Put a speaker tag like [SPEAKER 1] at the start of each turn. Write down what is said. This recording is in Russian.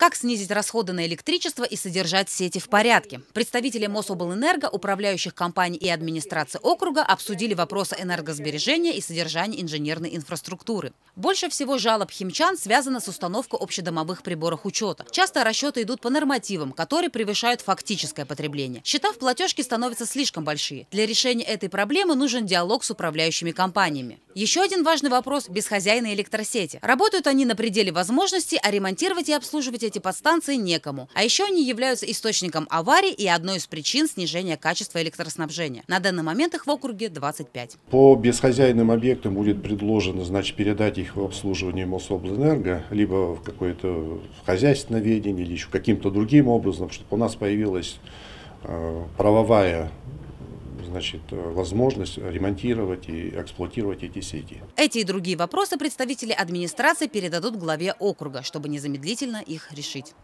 [SPEAKER 1] Как снизить расходы на электричество и содержать сети в порядке? Представители Мособлэнерго, управляющих компаний и администрации округа обсудили вопросы энергосбережения и содержания инженерной инфраструктуры. Больше всего жалоб химчан связано с установкой общедомовых приборов учета. Часто расчеты идут по нормативам, которые превышают фактическое потребление. Счета в платежке становятся слишком большие. Для решения этой проблемы нужен диалог с управляющими компаниями. Еще один важный вопрос – бесхозяйные электросети. Работают они на пределе возможностей, а ремонтировать и обслуживать эти подстанции некому. А еще они являются источником аварий и одной из причин снижения качества электроснабжения. На данный момент их в округе 25.
[SPEAKER 2] По бесхозяйным объектам будет предложено значит, передать их в обслуживание Мособлэнерго, либо в какое-то хозяйственное ведение, или еще каким-то другим образом, чтобы у нас появилась э, правовая значит, возможность ремонтировать и эксплуатировать эти сети.
[SPEAKER 1] Эти и другие вопросы представители администрации передадут главе округа, чтобы незамедлительно их решить.